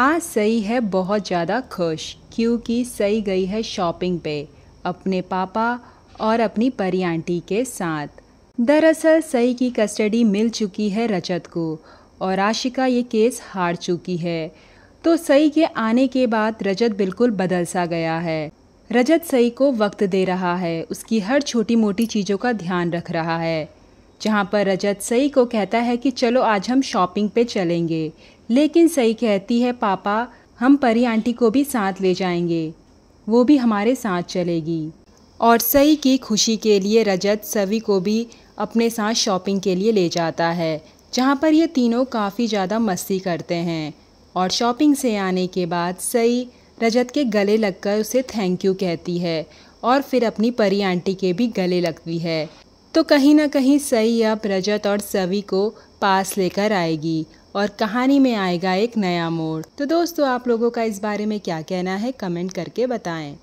आज सही है बहुत ज़्यादा खुश क्योंकि सही गई है शॉपिंग पे अपने पापा और अपनी परी आंटी के साथ दरअसल सही की कस्टडी मिल चुकी है रजत को और आशिका ये केस हार चुकी है तो सही के आने के बाद रजत बिल्कुल बदल सा गया है रजत सई को वक्त दे रहा है उसकी हर छोटी मोटी चीज़ों का ध्यान रख रहा है जहाँ पर रजत सई को कहता है कि चलो आज हम शॉपिंग पे चलेंगे लेकिन सही कहती है पापा हम परी आंटी को भी साथ ले जाएंगे वो भी हमारे साथ चलेगी और सई की खुशी के लिए रजत सवी को भी अपने साथ शॉपिंग के लिए ले जाता है जहाँ पर ये तीनों काफ़ी ज़्यादा मस्ती करते हैं और शॉपिंग से आने के बाद सई रजत के गले लगकर उसे थैंक यू कहती है और फिर अपनी परी आंटी के भी गले लगती है तो कहीं ना कहीं सई अब रजत और सवी को पास लेकर आएगी और कहानी में आएगा एक नया मोड़ तो दोस्तों आप लोगों का इस बारे में क्या कहना है कमेंट करके बताएं